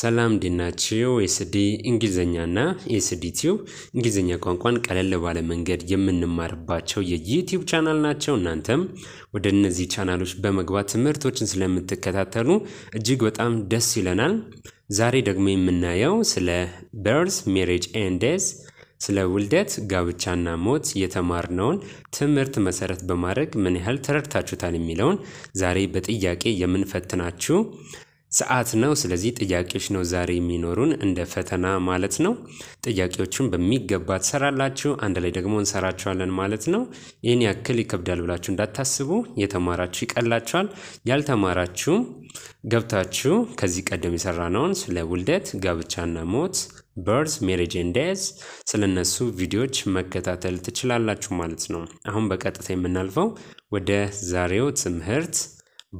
ሰላም እንዲናችው ኤስዲ እንግሊዝኛና ኤስዲ ቲዩብ እንግሊዝኛ ቋንቋን ቀለል ባለ መንገድ የምንማርባቸው የዩቲዩብ ቻናል ናቸው። እናንተም ወደ እነዚህ ቻናሎች በመግባት ትምህርቶችን ስለምትከታተሉ እጅግ በጣም ደስ ይለናል። ዛሬ ደግሞ የምናየው ስለ በርዝ ሜሬጅ ኤንዴዝ ስለ ውልደት ጋብቻና ሞት የተማርነውን ትምህርት መሰረት በማድረግ ምን ያህል ተረድታችሁታል የሚለውን ዛሬ በጥያቄ የምንፈትናችሁ ሰዓት ነው። ስለዚህ ጥያቄዎች ነው ዛሬ የሚኖሩን እንደ ፈተና ማለት ነው። ጥያቄዎቹን በሚገባ ትሰራላችሁ፣ አንድ ላይ ደግሞ እንሰራቸዋለን ማለት ነው። ይህን ያክል ይከብዳል ብላችሁ እንዳታስቡ። የተማራችሁ ይቀላችኋል። ያልተማራችሁ ገብታችሁ ከዚህ ቀደም የሰራነውን ስለ ውልደት፣ ጋብቻና ሞት በርዝ ሜሬጅ ኤንዴዝ ስለነሱ ቪዲዮዎች መከታተል ትችላላችሁ ማለት ነው። አሁን በቀጥታ የምናልፈው ወደ ዛሬው ትምህርት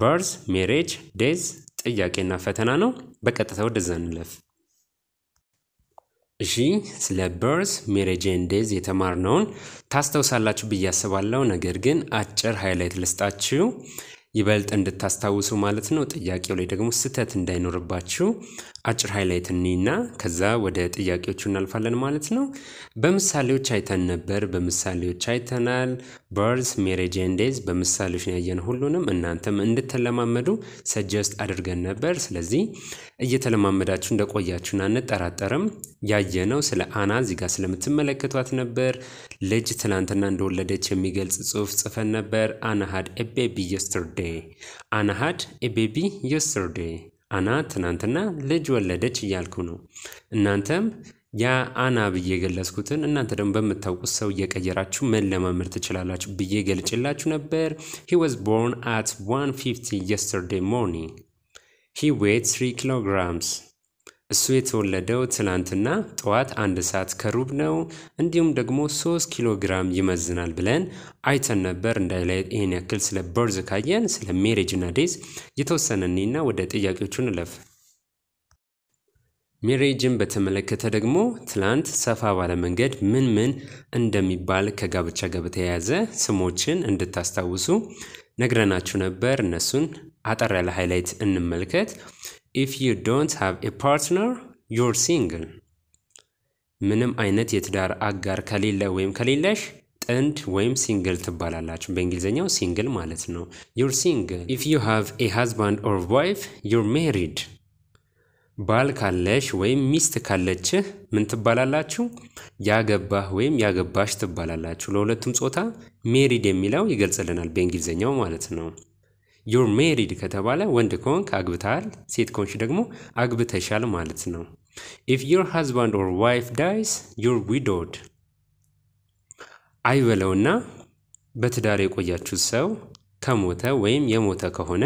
በርዝ ሜሬጅ ዴዝ ጥያቄና ፈተና ነው። በቀጥታ ወደዛ እንለፍ። እሺ ስለ በርስ ሜሬጅ ኤንድ ዴዝ የተማርነውን ታስታውሳላችሁ ብዬ አስባለሁ። ነገር ግን አጭር ሃይላይት ልስጣችሁ ይበልጥ እንድታስታውሱ ማለት ነው። ጥያቄው ላይ ደግሞ ስህተት እንዳይኖርባችሁ አጭር ሃይላይት እኒና ከዛ ወደ ጥያቄዎቹ እናልፋለን ማለት ነው። በምሳሌዎች አይተን ነበር። በምሳሌዎች አይተናል። በርዝ ሜሬጅ ኤንዴዝ በምሳሌዎች ያየን ሁሉንም እናንተም እንድትለማመዱ ሰጀስት አድርገን ነበር። ስለዚህ እየተለማመዳችሁ እንደቆያችሁን አንጠራጠርም። ያየነው ስለ አና ዚጋ ስለምትመለከቷት ነበር። ልጅ ትናንትና እንደወለደች የሚገልጽ ጽሑፍ ጽፈን ነበር። አና ሃድ ኤ ቤቢ የስተርዴይ አና ሃድ ኤ ቤቢ የስተርዴይ አና ትናንትና ልጅ ወለደች እያልኩ ነው። እናንተም ያ አና ብዬ የገለጽኩትን እናንተ ደግሞ በምታውቁት ሰው እየቀየራችሁ መለማመድ ትችላላችሁ ብዬ ገልጭላችሁ ነበር። ሂ ወዝ ቦርን አት 150 የስተርዴ ሞርኒንግ ሂ ዌት 3 ኪሎግራምስ እሱ የተወለደው ትናንትና ጠዋት አንድ ሰዓት ከሩብ ነው። እንዲሁም ደግሞ 3 ኪሎ ግራም ይመዝናል ብለን አይተን ነበር። እንዳላይ ይህን ያክል ስለ በርዝ ካየን ስለ ሜሬጅ እና ዴዝ የተወሰነ ወደ ጥያቄዎቹ እንለፍ። ሜሬጅን በተመለከተ ደግሞ ትላንት ሰፋ ባለ መንገድ ምን ምን እንደሚባል ከጋብቻ ጋር በተያያዘ ስሞችን እንድታስታውሱ ነግረናችሁ ነበር። እነሱን አጠር ያለ ሃይላይት እንመልከት። ኢፍ ዩ ዶንት ሃቭ ኤ ፓርትነር ዩር ሲንግል። ምንም አይነት የትዳር አጋር ከሌለ ወይም ከሌለሽ ጥንድ ወይም ሲንግል ትባላላችሁ። በእንግሊዝኛው ሲንግል ማለት ነው። ዩር ሲንግል ኢፍ ዩ ሃቭ ኤ ሃዝባንድ ኦር ዋይፍ ዩር ሜሪድ። ባል ካለሽ ወይም ሚስት ካለችህ ምን ትባላላችሁ? ያገባህ ወይም ያገባሽ ትባላላችሁ። ለሁለቱም ጾታ ሜሪድ የሚለው ይገልጽልናል በእንግሊዝኛው ማለት ነው። ዩር ሜሪድ ከተባለ ወንድ ከሆንክ አግብተሃል፣ ሴት ከሆንሽ ደግሞ አግብተሻል ማለት ነው። ኢፍ ዩር ሃዝባንድ ኦር ዋይፍ ዳይስ ዩር ዊዶድ። አይበለውና በትዳር የቆያችሁ ሰው ከሞተ ወይም የሞተ ከሆነ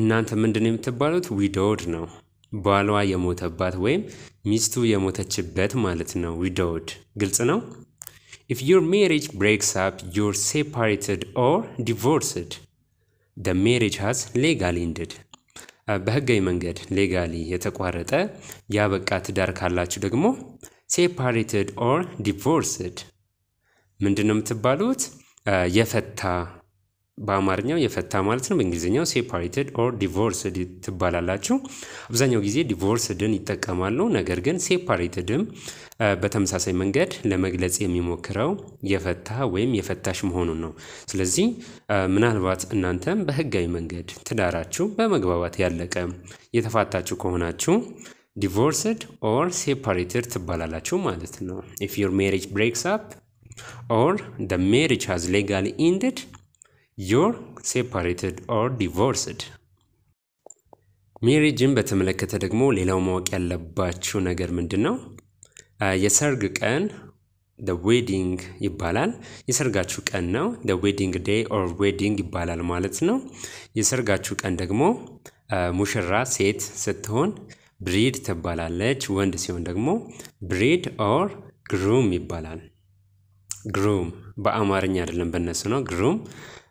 እናንተ ምንድን ነው የምትባሉት? ዊዶድ ነው። ባሏ የሞተባት ወይም ሚስቱ የሞተችበት ማለት ነው። ዊዶድ ግልጽ ነው። ኢፍ ዩር ሜሪጅ ብሬክስ አፕ ዩር ሴፓሬትድ ኦር ዲቮርስድ ደ ሜሪጅ ሃዝ ሌጋሊ ኢንድድ በህጋዊ መንገድ ሌጋሊ የተቋረጠ ያበቃ ትዳር ካላችሁ ደግሞ ሴፓሬትድ ኦር ዲቮርስድ ምንድን ነው የምትባሉት? Uh, የፈታ በአማርኛው የፈታ ማለት ነው። በእንግሊዝኛው ሴፓሬትድ ኦር ዲቮርስድ ትባላላችሁ። አብዛኛው ጊዜ ዲቮርስድን ይጠቀማሉ። ነገር ግን ሴፓሬትድም በተመሳሳይ መንገድ ለመግለጽ የሚሞክረው የፈታ ወይም የፈታሽ መሆኑን ነው። ስለዚህ ምናልባት እናንተም በህጋዊ መንገድ ትዳራችሁ በመግባባት ያለቀ የተፋታችሁ ከሆናችሁ ዲቮርስድ ኦር ሴፓሬትድ ትባላላችሁ ማለት ነው። ኢፍ ዩር ሜሪጅ ብሬክስ አፕ ኦር ደ ሜሪጅ ሃዝ ሌጋሊ ኢንድድ ዩር ሴፓሬትድ ኦር divorced ሜሪጅን በተመለከተ ደግሞ ሌላው ማወቅ ያለባችሁ ነገር ምንድን ነው? የሰርግ ቀን the wedding ይባላል። የሰርጋችሁ ቀን ነው the wedding day or wedding ይባላል ማለት ነው። የሰርጋችሁ ቀን ደግሞ ሙሽራ ሴት ስትሆን ብሪድ ትባላለች። ወንድ ሲሆን ደግሞ ብሪድ ኦር ግሩም ይባላል። ግሩም በአማርኛ አይደለም በእነሱ ነው ግሩም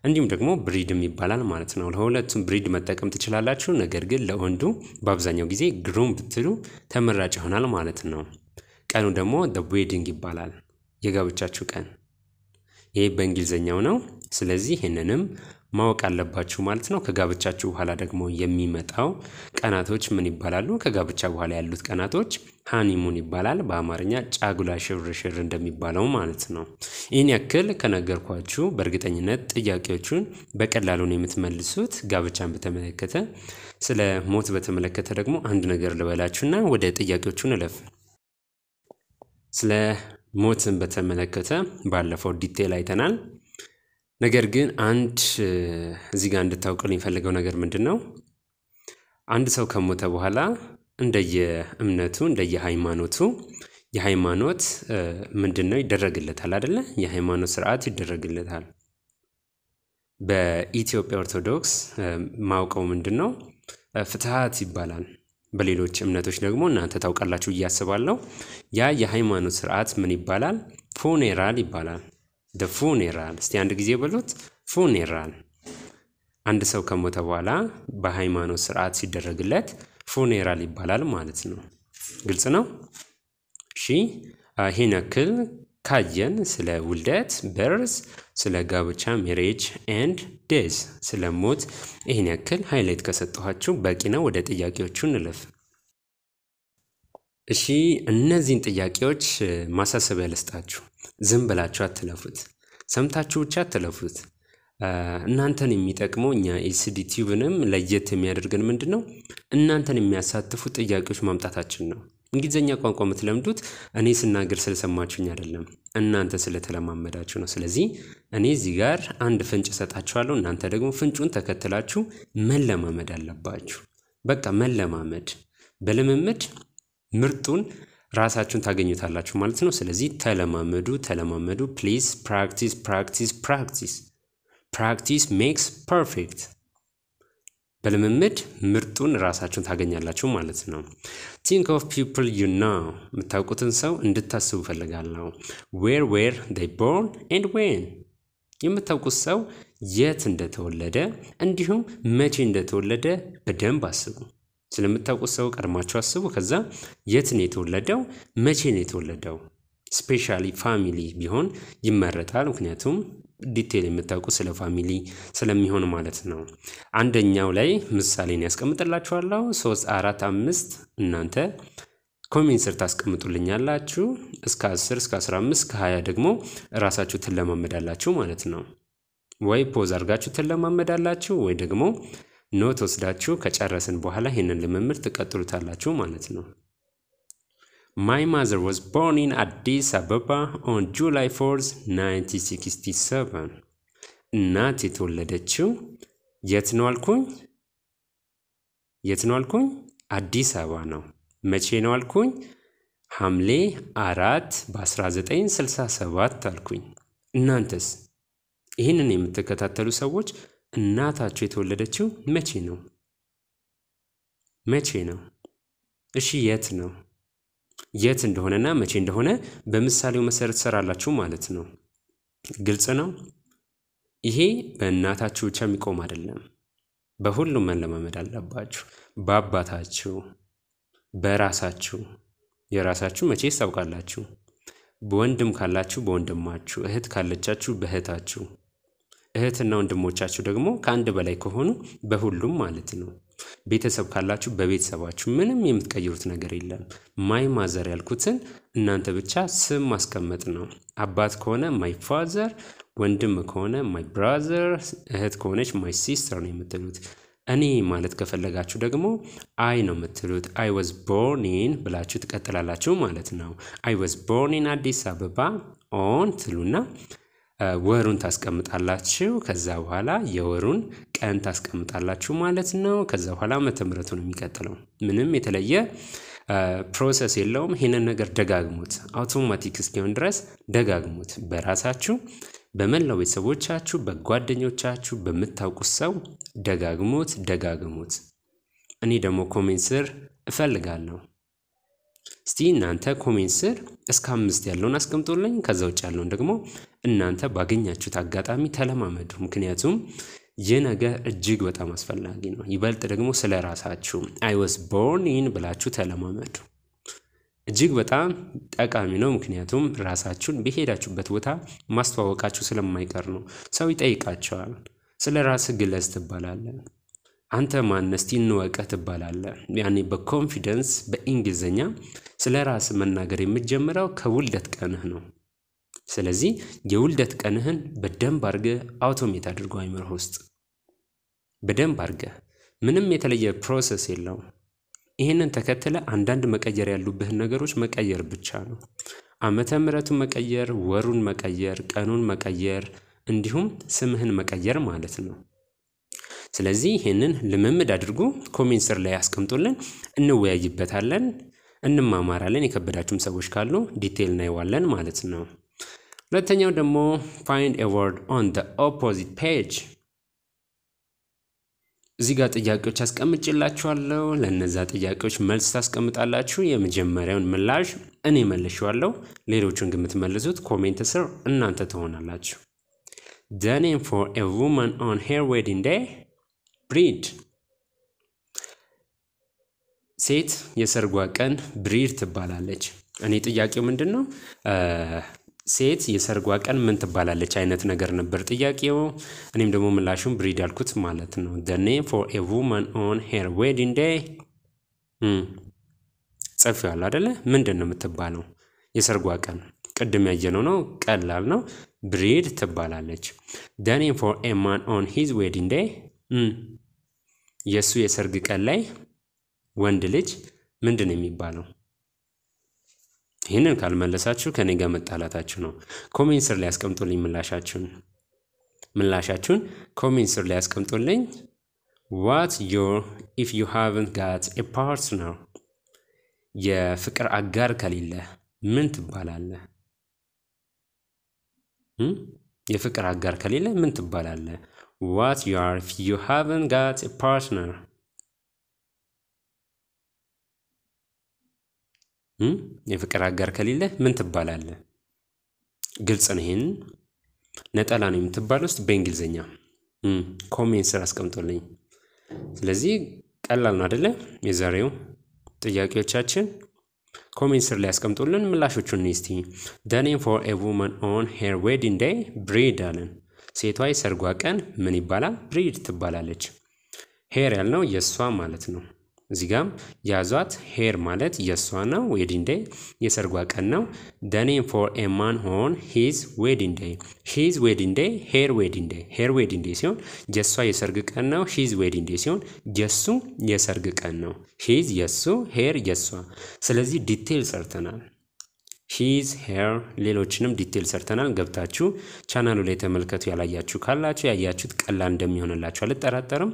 እንዲሁም ደግሞ ብሪድም ይባላል ማለት ነው። ለሁለቱም ብሪድ መጠቀም ትችላላችሁ። ነገር ግን ለወንዱ በአብዛኛው ጊዜ ግሩም ብትሉ ተመራጭ ይሆናል ማለት ነው። ቀኑ ደግሞ ዌዲንግ ይባላል፣ የጋብቻችሁ ቀን ይሄ በእንግሊዝኛው ነው። ስለዚህ ይህንንም ማወቅ አለባችሁ ማለት ነው። ከጋብቻችሁ በኋላ ደግሞ የሚመጣው ቀናቶች ምን ይባላሉ? ከጋብቻ በኋላ ያሉት ቀናቶች ሃኒሙን ይባላል። በአማርኛ ጫጉላ ሽርሽር እንደሚባለው ማለት ነው። ይህን ያክል ከነገርኳችሁ በእርግጠኝነት ጥያቄዎቹን በቀላሉ ነው የምትመልሱት። ጋብቻን በተመለከተ ስለ ሞት በተመለከተ ደግሞ አንድ ነገር ልበላችሁና ወደ ጥያቄዎቹን እለፍ። ስለ ሞትን በተመለከተ ባለፈው ዲቴል አይተናል። ነገር ግን አንድ እዚህ ጋር እንድታውቅል የሚፈልገው ነገር ምንድን ነው? አንድ ሰው ከሞተ በኋላ እንደየ እምነቱ እንደየ ሃይማኖቱ የሃይማኖት ምንድን ነው ይደረግለታል አደለ? የሃይማኖት ስርዓት ይደረግለታል። በኢትዮጵያ ኦርቶዶክስ ማውቀው ምንድን ነው ፍትሐት ይባላል። በሌሎች እምነቶች ደግሞ እናንተ ታውቃላችሁ እያስባለሁ ያ የሃይማኖት ስርዓት ምን ይባላል? ፉኔራል ይባላል። ደ ፉኔራል። እስቲ አንድ ጊዜ በሉት ፉኔራል። አንድ ሰው ከሞተ በኋላ በሃይማኖት ስርዓት ሲደረግለት ፉኔራል ይባላል ማለት ነው። ግልጽ ነው። እሺ ይህን ያክል ካየን ስለ ውልደት በርዝ፣ ስለ ጋብቻ ሜሬጅ ኤንድ ዴዝ ስለ ሞት ይህን ያክል ሃይላይት ከሰጠኋችሁ በቂ ነው። ወደ ጥያቄዎቹ እንለፍ። እሺ እነዚህን ጥያቄዎች ማሳሰቢያ ልስጣችሁ። ዝም ብላችሁ አትለፉት፣ ሰምታችሁ ብቻ አትለፉት። እናንተን የሚጠቅመው እኛ ኤሲዲ ቲዩብንም ለየት የሚያደርገን ምንድን ነው? እናንተን የሚያሳትፉ ጥያቄዎች ማምጣታችን ነው። እንግሊዝኛ ቋንቋ የምትለምዱት እኔ ስናገር ስለሰማችሁኝ አይደለም፣ እናንተ ስለተለማመዳችሁ ነው። ስለዚህ እኔ እዚህ ጋር አንድ ፍንጭ እሰጣችኋለሁ፣ እናንተ ደግሞ ፍንጩን ተከትላችሁ መለማመድ አለባችሁ። በቃ መለማመድ፣ በልምምድ ምርጡን ራሳችሁን ታገኙታላችሁ ማለት ነው። ስለዚህ ተለማመዱ፣ ተለማመዱ። ፕሊዝ ፕራክቲስ፣ ፕራክቲስ፣ ፕራክቲስ። ፕራክቲስ ሜክስ ፐርፌክት። በልምምድ ምርጡን ራሳችሁን ታገኛላችሁ ማለት ነው። ቲንክ ኦፍ ፒፕል ዩ ናው የምታውቁትን ሰው እንድታስቡ ፈልጋለሁ ዌር ዌር ዴይ ቦርን ኤንድ ዌን የምታውቁት ሰው የት እንደተወለደ እንዲሁም መቼ እንደተወለደ በደንብ አስቡ። ስለምታውቁት ሰው ቀድማችሁ አስቡ። ከዛ የት ነው የተወለደው፣ መቼ ነው የተወለደው። ስፔሻሊ ፋሚሊ ቢሆን ይመረጣል። ምክንያቱም ዲቴል የምታውቁ ስለ ፋሚሊ ስለሚሆን ማለት ነው። አንደኛው ላይ ምሳሌን ያስቀምጥላችኋለሁ። ሶስት አራት አምስት እናንተ ኮሜንት ስር ታስቀምጡልኛላችሁ። እስከ 10 እስከ 15 እስከ 20 ደግሞ ራሳችሁ ትለማመዳላችሁ ማለት ነው። ወይ ፖዝ አድርጋችሁ ትለማመዳላችሁ ወይ ደግሞ ኖት ወስዳችሁ ከጨረስን በኋላ ይህንን ልምምድ ትቀጥሉታላችሁ ማለት ነው። My mother was born in Addis Ababa on July 4th 1967። እናት የተወለደችው የት ነው አልኩኝ? የት ነው አልኩኝ? አዲስ አበባ ነው። መቼ ነው አልኩኝ? ሐምሌ አራት በ1967 አልኩኝ። እናንተስ ይህንን የምትከታተሉ ሰዎች እናታችሁ የተወለደችው መቼ ነው? መቼ ነው? እሺ የት ነው? የት እንደሆነና መቼ እንደሆነ በምሳሌው መሰረት ትሰራላችሁ ማለት ነው። ግልጽ ነው። ይሄ በእናታችሁ ብቻ የሚቆም አይደለም። በሁሉም መለማመድ አለባችሁ። በአባታችሁ፣ በራሳችሁ የራሳችሁ መቼ ታውቃላችሁ። በወንድም ካላችሁ በወንድማችሁ፣ እህት ካለቻችሁ በእህታችሁ፣ እህትና ወንድሞቻችሁ ደግሞ ከአንድ በላይ ከሆኑ በሁሉም ማለት ነው። ቤተሰብ ካላችሁ በቤተሰባችሁ ምንም የምትቀይሩት ነገር የለም። ማይ ማዘር ያልኩትን እናንተ ብቻ ስም ማስቀመጥ ነው። አባት ከሆነ ማይ ፋዘር፣ ወንድም ከሆነ ማይ ብራዘር፣ እህት ከሆነች ማይ ሲስተር ነው የምትሉት። እኔ ማለት ከፈለጋችሁ ደግሞ አይ ነው የምትሉት። አይ ወዝ ቦርኒን ብላችሁ ትቀጥላላችሁ ማለት ነው። አይ ወዝ ቦርኒን አዲስ አበባ ኦን ትሉና ወሩን ታስቀምጣላችሁ ከዛ በኋላ የወሩን ቀን ታስቀምጣላችሁ ማለት ነው። ከዛ በኋላ ዓመተ ምሕረቱ ነው የሚቀጥለው። ምንም የተለየ ፕሮሰስ የለውም። ይህንን ነገር ደጋግሙት፣ አውቶማቲክ እስኪሆን ድረስ ደጋግሙት። በራሳችሁ በመላው ቤተሰቦቻችሁ፣ በጓደኞቻችሁ፣ በምታውቁት ሰው ደጋግሙት፣ ደጋግሙት። እኔ ደግሞ ኮሜንት ስር እፈልጋለሁ እስቲ እናንተ ኮሜንት ስር እስከ አምስት ያለውን አስቀምጦልኝ፣ ከዛ ውጭ ያለውን ደግሞ እናንተ ባገኛችሁት አጋጣሚ ተለማመዱ። ምክንያቱም ይህ ነገር እጅግ በጣም አስፈላጊ ነው። ይበልጥ ደግሞ ስለ ራሳችሁ አይወስ ቦርን ኢን ብላችሁ ተለማመዱ። እጅግ በጣም ጠቃሚ ነው። ምክንያቱም ራሳችሁን በሄዳችሁበት ቦታ ማስተዋወቃችሁ ስለማይቀር ነው። ሰው ይጠይቃቸዋል። ስለ ራስ ግለጽ ትባላለን። አንተ ማን እስቲ እንወቀ ትባላለ። ያኔ በኮንፊደንስ በእንግሊዝኛ ስለ ራስ መናገር የምትጀምረው ከውልደት ቀንህ ነው። ስለዚህ የውልደት ቀንህን በደንብ አድርገህ አውቶሜት አድርገው አይምርህ ውስጥ በደንብ አድርገህ ምንም የተለየ ፕሮሰስ የለው። ይህንን ተከትለ አንዳንድ መቀየር ያሉብህን ነገሮች መቀየር ብቻ ነው። ዓመተ ምሕረቱን መቀየር፣ ወሩን መቀየር፣ ቀኑን መቀየር እንዲሁም ስምህን መቀየር ማለት ነው። ስለዚህ ይህንን ልምምድ አድርጉ። ኮሜንት ስር ላይ አስቀምጡልን፣ እንወያይበታለን፣ እንማማራለን። የከበዳችሁም ሰዎች ካሉ ዲቴይል እናየዋለን ማለት ነው። ሁለተኛው ደግሞ ፋይንድ ኤ ወርድ ኦን ዘ ኦፖዚት ፔጅ። እዚህ ጋር ጥያቄዎች አስቀምጭላችኋለሁ። ለእነዛ ጥያቄዎች መልስ ታስቀምጣላችሁ። የመጀመሪያውን ምላሽ እኔ መልሼዋለሁ። ሌሎቹን ግን የምትመልሱት ኮሜንት ስር እናንተ ትሆናላችሁ። ዘ ኔም ፎር ኤ ውመን ኦን ሄር ዌዲንግ ዴይ ብሪድ ሴት የሰርጓ ቀን ብሪድ ትባላለች። እኔ ጥያቄው ምንድን ነው? ሴት የሰርጓ ቀን ምን ትባላለች አይነት ነገር ነበር ጥያቄው። እኔም ደግሞ ምላሹን ብሪድ ያልኩት ማለት ነው። ደ ኔም ፎር ኤ ውመን ኦን ሄር ዌዲንግ ዴይ ጽፌዋለሁ አደለ? ምንድን ነው የምትባለው የሰርጓ ቀን? ቅድም ያየነው ነው፣ ቀላል ነው። ብሪድ ትባላለች። ደ ኔም ፎር ኤ ማን ኦን ሂዝ ዌዲንግ ዴይ የእሱ የሰርግ ቀን ላይ ወንድ ልጅ ምንድን ነው የሚባለው? ይህንን ካልመለሳችሁ ከኔ ጋር መጣላታችሁ ነው። ኮሜንት ስር ላይ ምላሻችሁን ምላሻችሁን ኮሜንት ስር ላይ ያስቀምጡልኝ። ዋት ዮር ኢፍ ዩ ሃቭንት ጋት ኤ ፓርትነር፣ የፍቅር አጋር ከሌለ ምን ትባላለህ? የፍቅር አጋር ከሌለ ምን ትባላለህ? what you are if you haven't got a partner. Hmm? የፍቅር አጋር ከሌለ ምን ትባላለህ? ግልጽ ነው። ይህን ነጠላ ነው የምትባል ውስጥ በእንግሊዝኛ ኮሜንት hmm? ስር አስቀምጦልኝ። ስለዚህ ቀላል ነው አደለ? የዛሬው ጥያቄዎቻችን ኮሜንት ስር ላይ አስቀምጦልን ምላሾቹን እስቲ። ደ ኔም ፎር ኤ ውመን ኦን ሄር ዌዲንግ ዴይ ብሪድ አለን። ሴቷ የሰርጓ ቀን ምን ይባላል? ብሪድ ትባላለች። ሄር ያልነው የእሷ ማለት ነው። እዚህ ጋም ያዟት ሄር ማለት የእሷ ነው። ዌዲንግ ዴይ የሰርጓ ቀን ነው። ደኔም ፎር ኤ ማን ሆን ሂዝ ዌዲንግ ዴይ ሂዝ ዌዲንግ ዴይ ሄር ዌዲንግ ዴይ ሄር ዌዲንግ ዴይ ሲሆን የእሷ የሰርግ ቀን ነው። ሂዝ ዌዲንግ ዴይ ሲሆን የእሱ የሰርግ ቀን ነው። ሂዝ የእሱ ሄር የእሷ። ስለዚህ ዲቴይል ሰርተናል። ሂዝ ሄር ሌሎችንም ዲቴል ሰርተናል። ገብታችሁ ቻናሉ ላይ ተመልከቱ። ያላያችሁ ካላችሁ ያያችሁት ቀላል እንደሚሆንላችሁ አልጠራጠርም።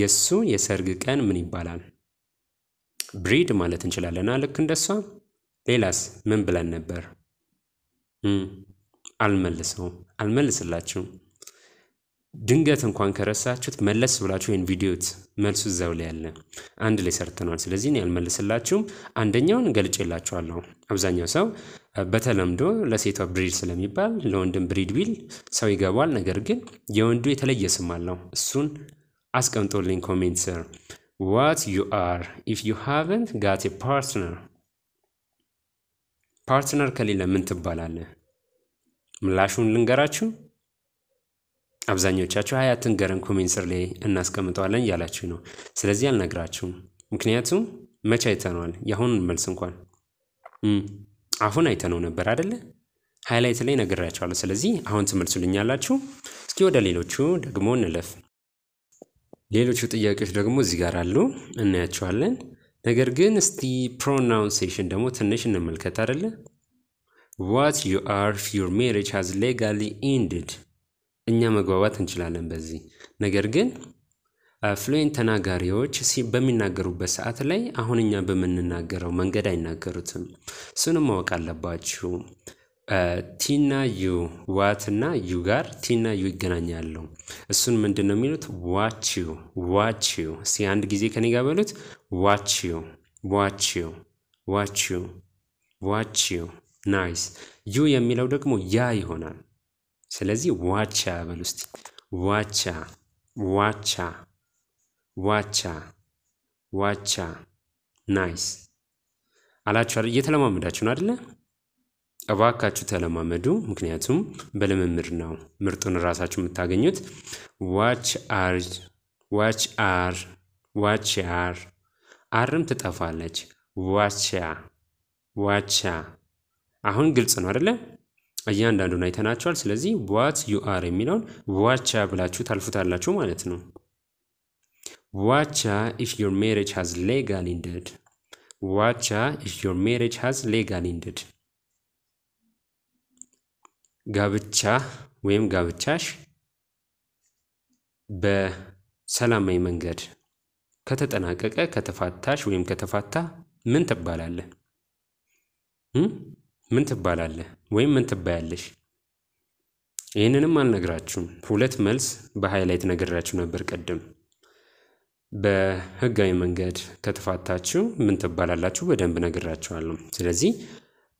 የእሱ የሰርግ ቀን ምን ይባላል? ብሪድ ማለት እንችላለና ልክ እንደሷ። ሌላስ ምን ብለን ነበር? አልመልሰው አልመልስላችሁም ድንገት እንኳን ከረሳችሁት መለስ ብላችሁ ይህን ቪዲዮት መልሱ እዛው ላይ ያለ አንድ ላይ ሰርተነዋል። ስለዚህ እኔ ያልመልስላችሁም አንደኛውን ገልጬላችኋለሁ። አብዛኛው ሰው በተለምዶ ለሴቷ ብሪድ ስለሚባል ለወንድም ብሪድ ቢል ሰው ይገባል። ነገር ግን የወንዱ የተለየ ስም አለው። እሱን አስቀምጦልኝ ኮሜንት ስር ዋት ዩ አር ኢፍ ዩ ሃቨንት ጋት ፓርትነር። ፓርትነር ከሌለ ምን ትባላለ? ምላሹን ልንገራችሁ። አብዛኞቻችሁ ሀያትን ገረን ኮሜንት ስር ላይ እናስቀምጠዋለን እያላችሁ ነው። ስለዚህ አልነግራችሁም፣ ምክንያቱም መቼ አይተነዋል? የአሁኑን መልስ እንኳን አሁን አይተነው ነበር አደለ? ሃይላይት ላይ ነግራችኋለሁ። ስለዚህ አሁን ትመልሱልኛላችሁ። እስኪ ወደ ሌሎቹ ደግሞ እንለፍ። ሌሎቹ ጥያቄዎች ደግሞ እዚህ ጋር አሉ፣ እናያቸዋለን። ነገር ግን እስቲ ፕሮናውንሴሽን ደግሞ ትንሽ እንመልከት አደለ? ዋት ዩ አር ዩር ሜሪጅ ሃዝ ሌጋሊ ኢንድድ እኛ መግባባት እንችላለን በዚህ ነገር ግን ፍሉዌንት ተናጋሪዎች በሚናገሩበት ሰዓት ላይ አሁን እኛ በምንናገረው መንገድ አይናገሩትም። እሱንም ማወቅ አለባችሁ። ቲና ዩ ዋት እና ዩ ጋር ቲና ዩ ይገናኛሉ። እሱን ምንድን ነው የሚሉት? ዋች ዩ እስ አንድ ጊዜ ከኔ ጋር በሉት። ዋች ዩ ዋች ዩ ናይስ። ዩ የሚለው ደግሞ ያ ይሆናል። ስለዚህ ዋቻ በል ውስጥ ዋቻ ዋቻ ዋቻ ዋቻ ናይስ አላችሁ። እየተለማመዳችሁ ነው አደለ? እባካችሁ ተለማመዱ። ምክንያቱም በልምምድ ነው ምርጡን ራሳችሁ የምታገኙት። ዋች አር ዋች አር ዋች አር አርም ትጠፋለች። ዋቻ ዋቻ አሁን ግልጽ ነው አደለ? እያንዳንዱን አይተናቸዋል። ስለዚህ ዋት ዩ አር የሚለውን ዋቻ ብላችሁ ታልፉታላችሁ ማለት ነው። ዋቻ ኢፍ ዮር ሜሬጅ ሃዝ ሌጋል ኢንደድ፣ ዋቻ ኢፍ ዮር ሜሬጅ ሃዝ ሌጋል ኢንደድ። ጋብቻ ወይም ጋብቻሽ በሰላማዊ መንገድ ከተጠናቀቀ ከተፋታሽ ወይም ከተፋታ ምን ትባላለህ? ምን ትባላለህ? ወይም ምን ትባያለሽ? ይህንንም አልነግራችሁም። ሁለት መልስ በሃይላይት ነግራችሁ ነበር ቀደም። በህጋዊ መንገድ ከተፋታችሁ ምን ትባላላችሁ በደንብ ነግራችኋለሁ። ስለዚህ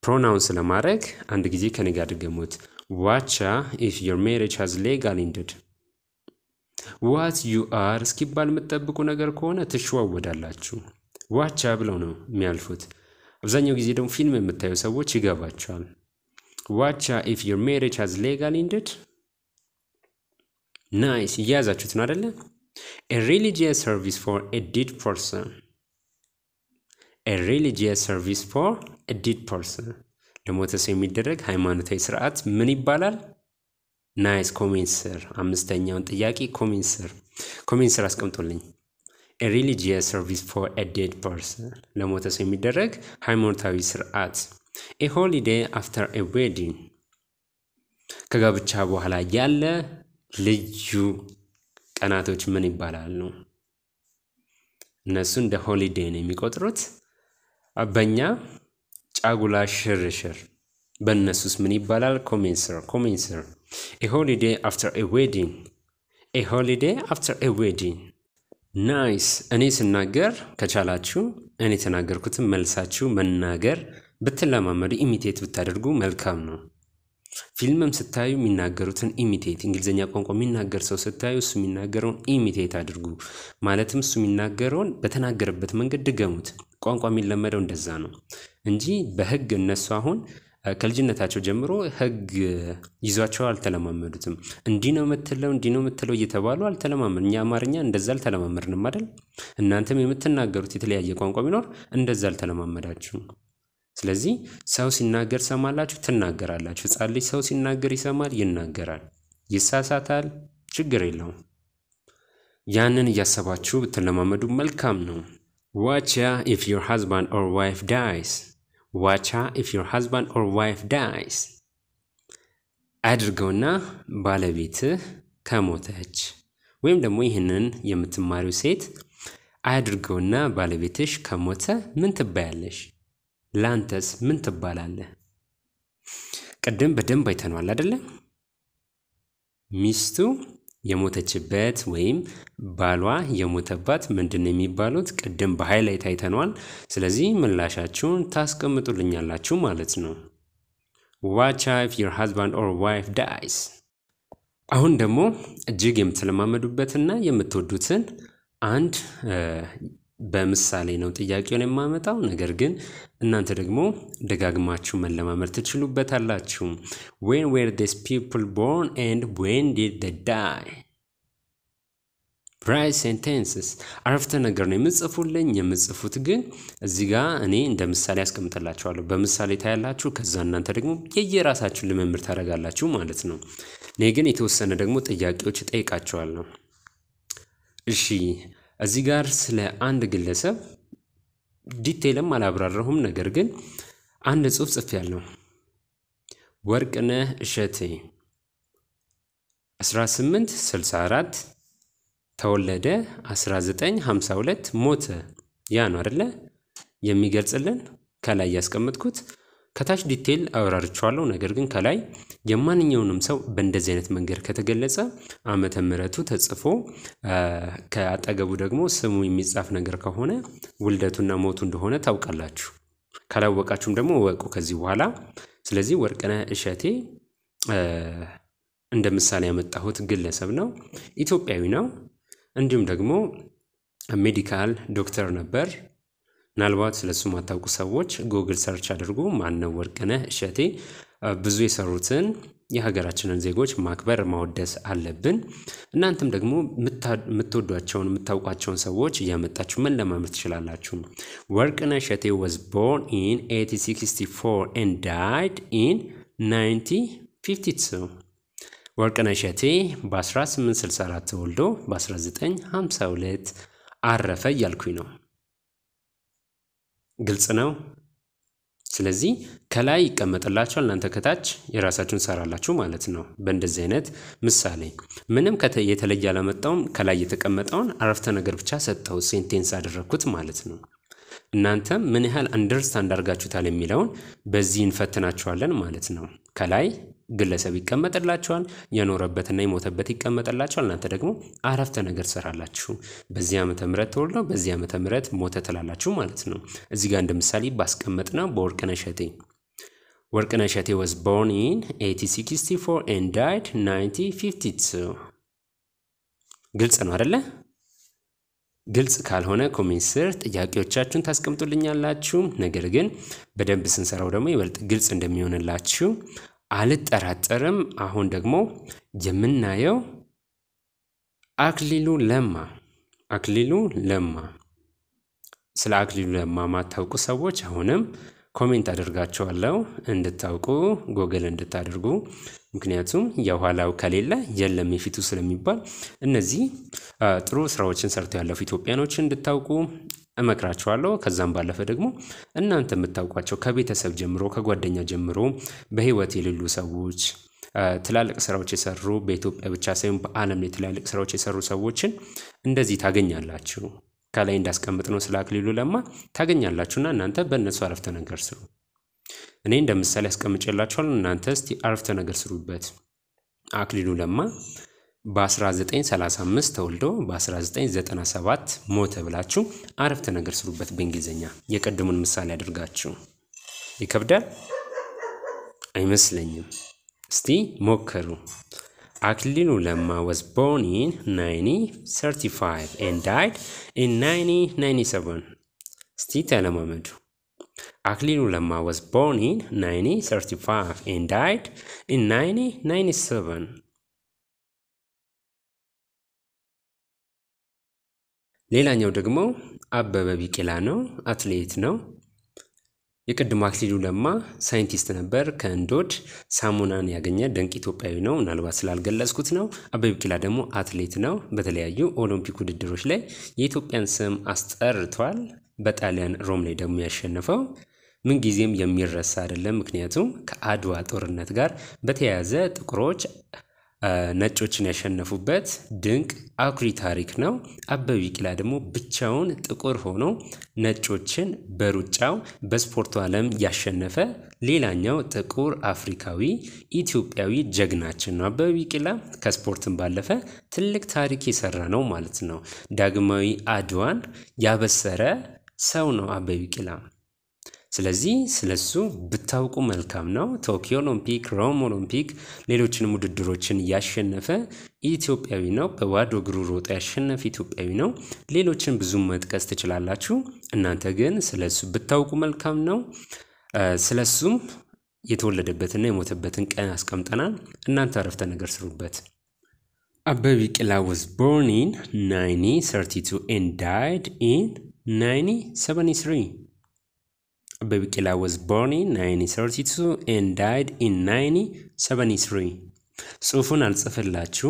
ፕሮናውንስ ለማድረግ አንድ ጊዜ ከኔ ጋር ድገሙት። ዋቻ ኢፍ ዮር ሜሬጅ ሃዝ ሌጋል ኢንድድ ዋት ዩ አር እስኪባል የምትጠብቁ ነገር ከሆነ ትሸዋወዳላችሁ። ዋቻ ብለው ነው የሚያልፉት። አብዛኛው ጊዜ ደግሞ ፊልም የምታዩ ሰዎች ይገባቸዋል። ዋቻ ኢፍ ዩር ሜሬጅ ሃዝ ሌጋል ኢንድድ ናይስ እያያዛችሁት ነው አደለ? ሪሊጂየስ ሰርቪስ ፎር ዲድ ፐርሰን ሪሊጂየስ ሰርቪስ ፎር ዲድ ፐርሰን ለሞተ ሰው የሚደረግ ሃይማኖታዊ ስርዓት ምን ይባላል? ናይስ ኮሜንስር። አምስተኛውን ጥያቄ ኮሜንስር ኮሜንስር አስቀምጦልኝ ሪሊጂየስ ሰርቪስ ፎር ዲድ ፐርሰን ለሞተ ሰው የሚደረግ ሃይማኖታዊ ስርዓት ኤ ሆሊዴ አፍተር ኤ ዌዲንግ ከጋብቻ በኋላ ያለ ልዩ ቀናቶች ምን ይባላሉ? እነሱ እንደ ሆሊዴ ነው የሚቆጥሩት። በእኛ ጫጉላ ሽርሽር፣ በእነሱስ ምን ይባላል? ኮሜንስር ኮሜንስር። ኤ ሆሊዴ አፍተር ኤ ዌዲንግ ኤ ሆሊዴ አፍተር ኤ ዌዲንግ። ናይስ። እኔ ስናገር ከቻላችሁ እኔ የተናገርኩትን መልሳችሁ መናገር ብትለማመዱ ኢሚቴት ብታደርጉ መልካም ነው። ፊልምም ስታዩ የሚናገሩትን ኢሚቴት፣ እንግሊዝኛ ቋንቋ የሚናገር ሰው ስታዩ እሱ የሚናገረውን ኢሚቴት አድርጉ። ማለትም እሱ የሚናገረውን በተናገረበት መንገድ ድገሙት። ቋንቋ የሚለመደው እንደዛ ነው እንጂ በህግ እነሱ አሁን ከልጅነታቸው ጀምሮ ህግ ይዟቸው አልተለማመዱትም። እንዲህ ነው የምትለው እንዲህ ነው የምትለው እየተባሉ አልተለማመድ እኛ አማርኛ እንደዛ አልተለማመድንም አይደል? እናንተም የምትናገሩት የተለያየ ቋንቋ ቢኖር እንደዛ አልተለማመዳችሁም። ስለዚህ ሰው ሲናገር ሰማላችሁ፣ ትናገራላችሁ። ህፃን ልጅ ሰው ሲናገር ይሰማል፣ ይናገራል። ይሳሳታል፣ ችግር የለውም። ያንን እያሰባችሁ ብትለማመዱ መልካም ነው። ዋቻ ኢፍ ዮር ሃዝባንድ ኦር ዋይፍ ዳይስ፣ ዋቻ ኢፍ ዮር ሃዝባንድ ኦር ዋይፍ ዳይስ። አድርገውና ባለቤትህ ከሞተች ወይም ደግሞ ይህንን የምትማሪው ሴት አድርገውና ባለቤትሽ ከሞተ ምን ትባያለሽ? ላንተስ ምን ትባላለህ? ቅድም በደንብ አይተነዋል አይደለ? ሚስቱ የሞተችበት ወይም ባሏ የሞተባት ምንድን ነው የሚባሉት? ቅድም በሃይላይት አይተነዋል። ስለዚህ ምላሻችሁን ታስቀምጡልኛላችሁ ማለት ነው። ዋች ኢፍ ዮር ሃዝባንድ ኦር ዋይፍ ዳይስ። አሁን ደግሞ እጅግ የምትለማመዱበትና የምትወዱትን አንድ በምሳሌ ነው ጥያቄውን የማመጣው። ነገር ግን እናንተ ደግሞ ደጋግማችሁ መለማመድ ትችሉበታላችሁ። ዌን ዌር ዲስ ፒፕል ቦርን ኤንድ ዌን ዲድ ዳይ ራይት ሴንቴንስስ አረፍተ ነገር ነው የምጽፉልኝ። የምጽፉት ግን እዚህ ጋ እኔ እንደ ምሳሌ ያስቀምጥላችኋለሁ። በምሳሌ ታያላችሁ። ከዛ እናንተ ደግሞ የየራሳችሁን ልምምድ ታደርጋላችሁ ማለት ነው። እኔ ግን የተወሰነ ደግሞ ጥያቄዎች እጠይቃችኋለሁ። እሺ እዚህ ጋር ስለ አንድ ግለሰብ ዲቴይልም አላብራራሁም። ነገር ግን አንድ ጽሑፍ ጽፌያለሁ። ወርቅነህ እሸቴ 1864 ተወለደ 1952 ሞተ። ያ ነው አደለ የሚገልጽልን ከላይ ያስቀመጥኩት ከታች ዲቴል አብራርቸዋለሁ። ነገር ግን ከላይ የማንኛውንም ሰው በእንደዚህ አይነት መንገድ ከተገለጸ ዓመተ ምሕረቱ ተጽፎ ከአጠገቡ ደግሞ ስሙ የሚጻፍ ነገር ከሆነ ውልደቱና ሞቱ እንደሆነ ታውቃላችሁ። ካላወቃችሁም ደግሞ ወቁ ከዚህ በኋላ። ስለዚህ ወርቅነህ እሸቴ እንደ ምሳሌ ያመጣሁት ግለሰብ ነው። ኢትዮጵያዊ ነው። እንዲሁም ደግሞ ሜዲካል ዶክተር ነበር። ምናልባት ስለ ስለሱ ማታውቁ ሰዎች ጉግል ሰርች አድርጉ። ማነው ወርቅነህ እሸቴ? ብዙ የሰሩትን የሀገራችንን ዜጎች ማክበር ማወደስ አለብን። እናንተም ደግሞ የምትወዷቸውን የምታውቋቸውን ሰዎች እያመጣችሁ መለማመድ ትችላላችሁ። ወርቅነህ እሸቴ ወዝ ቦርን ኢን 1864 ኤንድ ዳይድ ኢን 1952 ወርቅነህ እሸቴ በ1864 ተወልዶ በ1952 አረፈ እያልኩኝ ነው። ግልጽ ነው። ስለዚህ ከላይ ይቀመጥላችኋል፣ እናንተ ከታች የራሳችሁን ሰራላችሁ ማለት ነው። በእንደዚህ አይነት ምሳሌ ምንም የተለየ አላመጣውም። ከላይ የተቀመጠውን አረፍተ ነገር ብቻ ሰጠው ሴንቴንስ አደረግኩት ማለት ነው። እናንተም ምን ያህል አንደርስታንድ አድርጋችሁታል የሚለውን በዚህ እንፈትናችኋለን ማለት ነው። ከላይ ግለሰብ ይቀመጥላቸዋል። የኖረበትና የሞተበት ይቀመጥላቸዋል። እናንተ ደግሞ አረፍተ ነገር ትሰራላችሁ። በዚህ ዓመተ ምህረት ተወልዶ በዚህ ዓመተ ምህረት ሞተ ትላላችሁ ማለት ነው። እዚህ ጋር እንደ ምሳሌ ባስቀመጥና በወርቅነህ እሸቴ ወርቅነህ እሸቴ ወዝ born in 1864 and ዳይድ 1952 ግልጽ ነው አደለ? ግልጽ ካልሆነ ኮሜንት ስር ጥያቄዎቻችሁን ታስቀምጡልኛላችሁ። ነገር ግን በደንብ ስንሰራው ደግሞ ይበልጥ ግልጽ እንደሚሆንላችሁ አልጠራጠርም። አሁን ደግሞ የምናየው አክሊሉ ለማ አክሊሉ ለማ። ስለ አክሊሉ ለማ ማታውቁ ሰዎች አሁንም ኮሜንት አድርጋቸዋለሁ እንድታውቁ ጎግል እንድታደርጉ። ምክንያቱም የኋላው ከሌለ የለም የፊቱ ስለሚባል እነዚህ ጥሩ ስራዎችን ሰርተው ያለፉ ኢትዮጵያኖች እንድታውቁ እመክራችኋለሁ። ከዛም ባለፈ ደግሞ እናንተ የምታውቋቸው ከቤተሰብ ጀምሮ ከጓደኛ ጀምሮ በህይወት የሌሉ ሰዎች ትላልቅ ስራዎች የሰሩ በኢትዮጵያ ብቻ ሳይሆን በዓለም ላይ ትላልቅ ስራዎች የሰሩ ሰዎችን እንደዚህ ታገኛላችሁ። ከላይ እንዳስቀምጥ ነው ስለ አክሊሉ ለማ ታገኛላችሁና እናንተ በእነሱ አረፍተ ነገር ስሩ። እኔ እንደምሳሌ ምሳሌ እናንተ እስቲ አረፍተ ነገር ስሩበት። አክሊሉ ለማ በ1935 ተወልዶ በ1997 ሞተ ብላችሁ አረፍተ ነገር ስሩበት። በእንግሊዝኛ የቀድሙን ምሳሌ አድርጋችሁ ይከብዳል አይመስለኝም። እስቲ ሞከሩ። አክሊሉ ለማ ወዝ ቦርን ኢን 1935 ኤንድ ዳይድ ኢን 1997። እስቲ ተለማመዱ። አክሊሉ ለማ ወዝ ቦርን ኢን 1935 ኤንድ ዳይድ ኢን 1997 ሌላኛው ደግሞ አበበ ቢቂላ ነው። አትሌት ነው። የቅድሞ አክሊሉ ለማ ሳይንቲስት ነበር። ከእንዶድ ሳሙናን ያገኘ ድንቅ ኢትዮጵያዊ ነው። ምናልባት ስላልገለጽኩት ነው። አበበ ቢቂላ ደግሞ አትሌት ነው። በተለያዩ ኦሎምፒክ ውድድሮች ላይ የኢትዮጵያን ስም አስጠርቷል። በጣሊያን ሮም ላይ ደግሞ ያሸነፈው ምንጊዜም የሚረሳ አይደለም። ምክንያቱም ከአድዋ ጦርነት ጋር በተያያዘ ጥቁሮች ነጮችን ያሸነፉበት ድንቅ አኩሪ ታሪክ ነው። አበበ ቢቂላ ደግሞ ብቻውን ጥቁር ሆኖ ነጮችን በሩጫው በስፖርቱ ዓለም ያሸነፈ ሌላኛው ጥቁር አፍሪካዊ ኢትዮጵያዊ ጀግናችን ነው። አበበ ቢቂላ ከስፖርትን ባለፈ ትልቅ ታሪክ የሰራ ነው ማለት ነው። ዳግማዊ አድዋን ያበሰረ ሰው ነው አበበ ቢቂላ። ስለዚህ ስለሱ ብታውቁ መልካም ነው። ቶኪዮ ኦሎምፒክ፣ ሮም ኦሎምፒክ፣ ሌሎችንም ውድድሮችን ያሸነፈ ኢትዮጵያዊ ነው። በባዶ እግሩ ሮጦ ያሸነፈ ኢትዮጵያዊ ነው። ሌሎችን ብዙ መጥቀስ ትችላላችሁ። እናንተ ግን ስለሱ ብታውቁ መልካም ነው። ስለሱም የተወለደበትና የሞተበትን ቀን አስቀምጠናል። እናንተ አረፍተ ነገር ስሩበት። Abebe Biqilaa ወዝ born in 1932 and died ኢን 1973. Abbebe Biqila was born in 1932 and died in 1973። ጽሑፉን አልጽፍላችሁ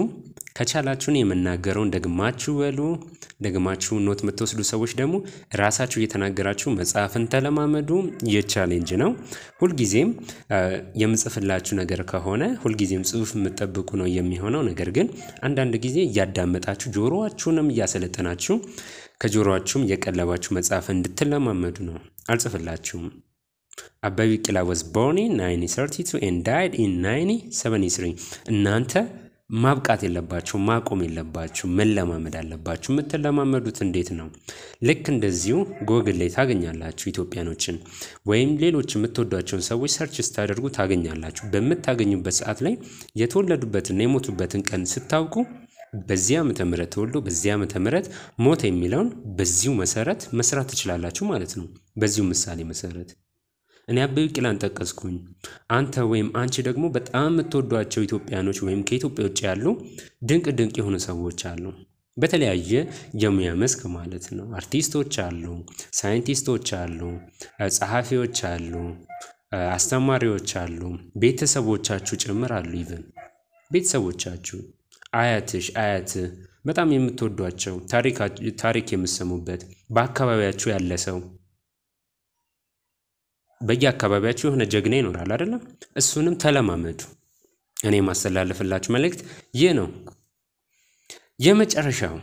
ከቻላችሁን የምናገረውን ደግማችሁ በሉ። ደግማችሁ ኖት የምትወስዱ ሰዎች ደግሞ ራሳችሁ እየተናገራችሁ መጽሐፍን ተለማመዱ። የቻሌንጅ ነው። ሁልጊዜም የምጽፍላችሁ ነገር ከሆነ ሁልጊዜም ጽሑፍ የምጠብቁ ነው የሚሆነው። ነገር ግን አንዳንድ ጊዜ እያዳመጣችሁ ጆሮአችሁንም እያሰለጠናችሁ ከጆሮአችሁም የቀለባችሁ መጽሐፍ እንድትለማመዱ ነው። አልጽፍላችሁም። አበበ ቢቂላ ወዝ ቦርን ኢን 1932 ኤንድ ዳይድ ኢን እናንተ ማብቃት የለባችሁ፣ ማቆም የለባችሁ፣ መለማመድ አለባችሁ። የምትለማመዱት እንዴት ነው? ልክ እንደዚሁ ጎግል ላይ ታገኛላችሁ ኢትዮጵያኖችን ወይም ሌሎች የምትወዷቸውን ሰዎች ሰርች ስታደርጉ ታገኛላችሁ። በምታገኙበት ሰዓት ላይ የተወለዱበትና የሞቱበትን ቀን ስታውቁ በዚህ ዓመተ ምህረት ተወልዶ በዚህ ዓመተ ምህረት ሞተ የሚለውን በዚሁ መሰረት መስራት ትችላላችሁ ማለት ነው። በዚሁ ምሳሌ መሰረት እኔ አበበ ቢቂላን ጠቀስኩኝ። አንተ ወይም አንቺ ደግሞ በጣም የምትወዷቸው ኢትዮጵያኖች ወይም ከኢትዮጵያ ውጭ ያሉ ድንቅ ድንቅ የሆኑ ሰዎች አሉ። በተለያየ የሙያ መስክ ማለት ነው። አርቲስቶች አሉ፣ ሳይንቲስቶች አሉ፣ ጸሐፊዎች አሉ፣ አስተማሪዎች አሉ፣ ቤተሰቦቻችሁ ጭምር አሉ። ይብን ቤተሰቦቻችሁ አያትሽ አያት በጣም የምትወዷቸው ታሪክ የምሰሙበት በአካባቢያችሁ ያለ ሰው በየአካባቢያችሁ የሆነ ጀግና ይኖራል አይደለም? እሱንም ተለማመዱ። እኔ የማስተላለፍላችሁ መልእክት ይህ ነው። የመጨረሻው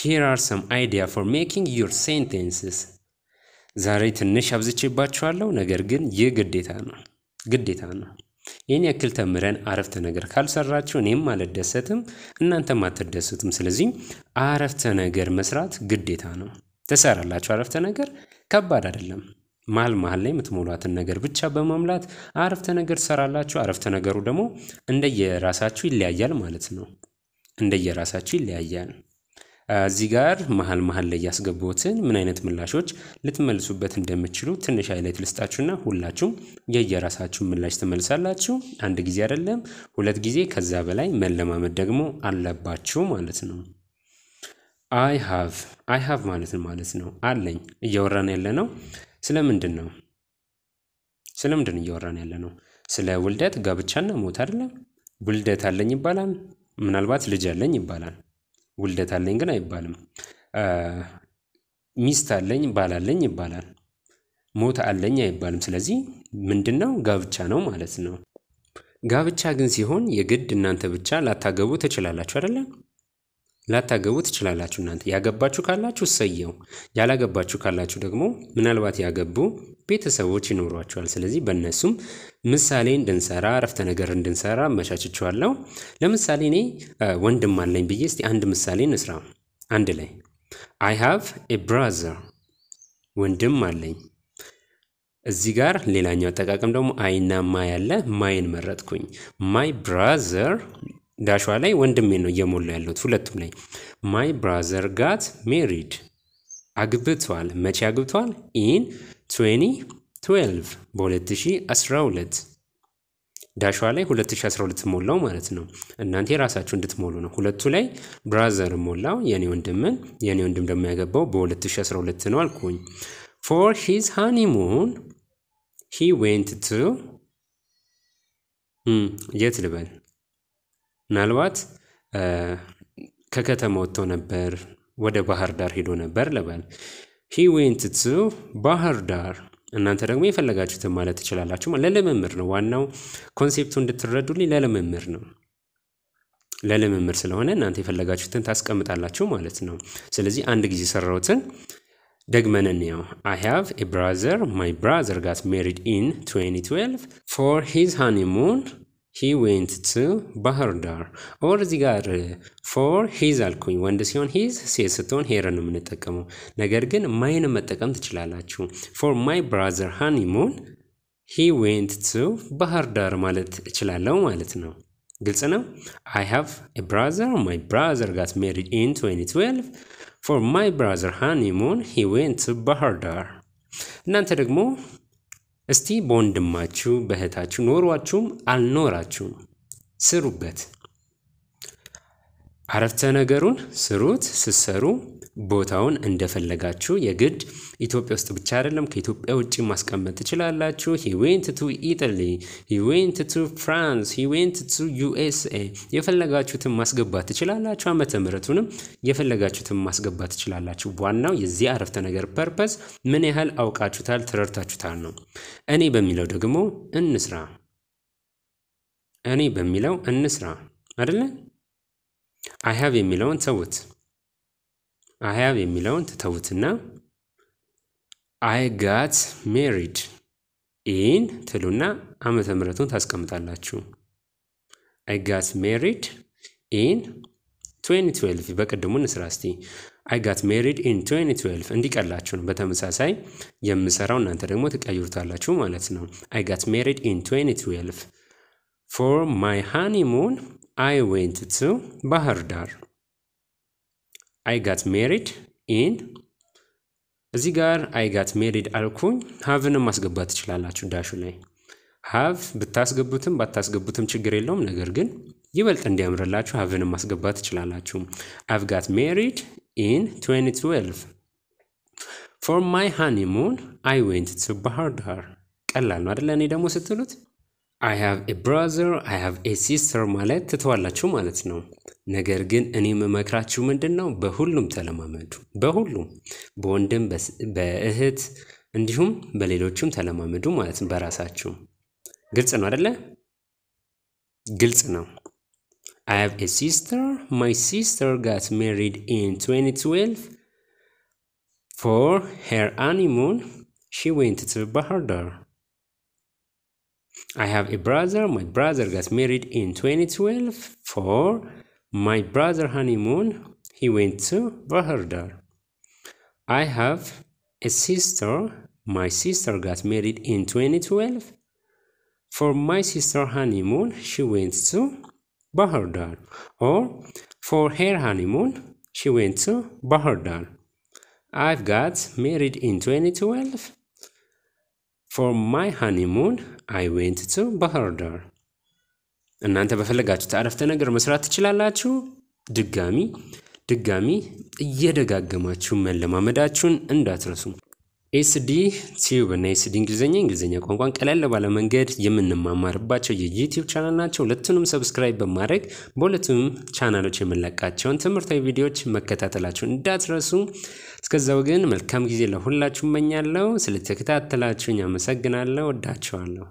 ሄር አር ሰም አይዲያ ፎር ሜኪንግ ዩር ሴንቴንስስ ዛሬ ትንሽ አብዝቼባችኋለሁ፣ ነገር ግን ይህ ግዴታ ነው ግዴታ ነው። ይህን ያክል ተምረን አረፍተ ነገር ካልሰራችሁ እኔም አልደሰትም፣ እናንተም አትደሰትም ስለዚህ አረፍተ ነገር መስራት ግዴታ ነው። ትሰራላችሁ። አረፍተ ነገር ከባድ አይደለም። መሀል መሀል ላይ የምትሞሏትን ነገር ብቻ በመሙላት አረፍተ ነገር ትሰራላችሁ። አረፍተ ነገሩ ደግሞ እንደየራሳችሁ ይለያያል ማለት ነው። እንደየራሳችሁ ይለያያል። እዚህ ጋር መሀል መሀል ላይ ያስገቡትን ምን አይነት ምላሾች ልትመልሱበት እንደምችሉ ትንሽ አይለት ልስጣችሁና ሁላችሁም የየራሳችሁን ምላሽ ትመልሳላችሁ። አንድ ጊዜ አይደለም ሁለት ጊዜ ከዛ በላይ መለማመድ ደግሞ አለባችሁ ማለት ነው። አይ ሃቭ አይ ሃቭ ማለት ማለት ነው አለኝ። እያወራን ያለ ነው ስለምንድን ነው? ስለምንድን እያወራን ያለ ነው? ስለ ውልደት፣ ጋብቻና ሞት አይደለም። ውልደት አለኝ ይባላል። ምናልባት ልጅ አለኝ ይባላል። ውልደት አለኝ ግን አይባልም። ሚስት አለኝ ባላለኝ ይባላል። ሞት አለኝ አይባልም። ስለዚህ ምንድን ነው ጋብቻ ነው ማለት ነው። ጋብቻ ግን ሲሆን የግድ እናንተ ብቻ ላታገቡ ትችላላችሁ አይደለም? ላታገቡ ትችላላችሁ። እናንተ ያገባችሁ ካላችሁ እሰየው፣ ያላገባችሁ ካላችሁ ደግሞ ምናልባት ያገቡ ቤተሰቦች ይኖሯቸዋል። ስለዚህ በእነሱም ምሳሌ እንድንሰራ ረፍተ ነገር እንድንሰራ መቻችቸዋለሁ። ለምሳሌ እኔ ወንድም አለኝ ብዬ እስቲ አንድ ምሳሌ እንስራ። አንድ ላይ አይ ሃቭ ኤ ብራዘር፣ ወንድም አለኝ። እዚህ ጋር ሌላኛው አጠቃቀም ደግሞ አይና ማይ አለ። ማይን መረጥኩኝ። ማይ ብራዘር ዳሿ ላይ ወንድሜ ነው እየሞላ ያለሁት ሁለቱም ላይ ማይ ብራዘር ጋት ሜሪድ አግብቷል። መቼ አግብቷል? ኢን 2012 በ2012 ዳሿ ላይ 2012 ሞላው ማለት ነው። እናንተ የራሳችሁ እንድትሞሉ ነው። ሁለቱ ላይ ብራዘር ሞላው የኔ ወንድምን የኔ ወንድም ደግሞ ያገባው በ2012 ነው አልኩኝ። ፎር ሂዝ ሃኒሙን ሂ ዌንት ቱ የት ልበል ምናልባት ከከተማ ወጥቶ ነበር፣ ወደ ባህር ዳር ሄዶ ነበር ልበል። ሂ ዌንት ቱ ባህር ዳር። እናንተ ደግሞ የፈለጋችሁትን ማለት ትችላላችሁ። ለልምምር ነው ዋናው ኮንሴፕቱ እንድትረዱልኝ ለልምምር ነው ለልምምር ስለሆነ እናንተ የፈለጋችሁትን ታስቀምጣላችሁ ማለት ነው። ስለዚህ አንድ ጊዜ ሰራሁትን ደግመን እንየው። አይ ሃቭ ኤ ብራዘር ማይ ብራዘር ጋት ሜሪድ ኢን 2012 ፎር ሂዝ ሃኒሙን ሂ ዌንት ቱ ባህር ዳር ኦር እዚህ ጋር ፎር ሂዝ አልኩኝ ወንድ ሲሆን ሂዝ ሴት ስትሆን ሄርን የምንጠቀመው ነገር ግን ማይን መጠቀም ትችላላችሁ። ፎር ማይ ብራዘር ሃኒሙን ሂ ዌንት ቱ ባህር ዳር ማለት እችላለሁ ማለት ነው። ግልጽ ነው። አይ ሃቭ ብራዘር ማይ ብራዘር ጋት ሜሪድ ኢን 2012 ፎር ማይ ብራዘር ሃኒሙን ሂ ዌንት ቱ ባህር ዳር እናንተ ደግሞ እስቲ በወንድማችሁ በእህታችሁ ኖሯችሁም አልኖራችሁም ስሩበት። አረፍተ ነገሩን ስሩት። ስሰሩ ቦታውን እንደፈለጋችሁ የግድ ኢትዮጵያ ውስጥ ብቻ አይደለም፣ ከኢትዮጵያ ውጭ ማስቀመጥ ትችላላችሁ። ሂ ዌንት ቱ ኢታሊ፣ ሂ ዌንት ቱ ፍራንስ፣ ሂ ዌንት ቱ ዩኤስኤ የፈለጋችሁትን ማስገባት ትችላላችሁ። ዓመተ ምሕረቱንም የፈለጋችሁትን ማስገባት ትችላላችሁ። ዋናው የዚህ አረፍተ ነገር ፐርፐስ ምን ያህል አውቃችሁታል፣ ተረድታችሁታል ነው። እኔ በሚለው ደግሞ እንስራ፣ እኔ በሚለው እንስራ አይደለ? ሃቭ የሚለውን ተውት። አይሃብ የሚለውን ትተውትና አይ ጋት ሜሪድ ኢን ትሉና ዓመተ ምሕረቱን ታስቀምጣላችሁ። አይ ጋት ሜሪድ ኢን 2012 በቅድሙ እንስራ እስቲ። አይ ጋት ሜሪድ ኢን 2012 እንዲቀላችሁ ነው። በተመሳሳይ የምሰራው እናንተ ደግሞ ትቀይሩታላችሁ ማለት ነው። አይ ጋት ሜሪድ ኢን 2012 ፎር ማይ ሃኒሙን አይ ዌንት ቱ ባህር ዳር አይ ጋት ሜሪድ ኢን እዚህ ጋር አይ ጋት ሜሪድ አልኩኝ። ሀቭንም ማስገባት ትችላላችሁ። ዳሹ ላይ ሀቭ ብታስገቡትም ባታስገቡትም ችግር የለውም። ነገር ግን ይበልጥ እንዲያምርላችሁ ሀቭንም ማስገባት ትችላላችሁ። አይ ጋት ሜሪድ ኢን 2012 ፎር ማይ ሃኒሙን አይ ዌንት ቱ ባህር ዳር። ቀላል ነው አደለ? እኔ ደግሞ ስትሉት አይ ሃቭ ኤ ብራዘር አይ ሃቭ ኤ ሲስተር ማለት ትተዋላችሁ ማለት ነው። ነገር ግን እኔ የምመክራችሁ ምንድን ነው? በሁሉም ተለማመዱ። በሁሉም በወንድም በእህት እንዲሁም በሌሎችም ተለማመዱ ማለት ነው። በራሳችሁ ግልጽ ነው አደለ? ግልጽ ነው። አይ ሃቭ ኤ ሲስተር ማይ ሲስተር ጋት ሜሪድ ኢን 2012 ፎር ሄር አኒሞን ሺ ዌንት ቱ ባህር ዳር I have a brother. My brother got married in 2012 for my brother honeymoon. He went to Bahardar. I have a sister. My sister got married in 2012. For my sister honeymoon, she went to Bahardar. Or for her honeymoon, she went to Bahardar. I've got married in 2012. For my honeymoon, አይ ዌንት ቱ ባህር ዳር። እናንተ በፈለጋችሁት አረፍተ ነገር መስራት ትችላላችሁ። ድጋሚ ድጋሚ እየደጋገማችሁ መለማመዳችሁን እንዳትረሱ። ኤስዲ ቲዩብ እና ኤስዲ እንግሊዝኛ እንግሊዝኛ ቋንቋን ቀለል ባለ መንገድ የምንማማርባቸው የዩቲዩብ ቻናል ናቸው። ሁለቱንም ሰብስክራይብ በማድረግ በሁለቱም ቻናሎች የምንለቃቸውን ትምህርታዊ ቪዲዮዎች መከታተላችሁ እንዳትረሱ። እስከዛው ግን መልካም ጊዜ ለሁላችሁ እመኛለሁ። ስለተከታተላችሁኝ አመሰግናለሁ። ወዳችኋለሁ።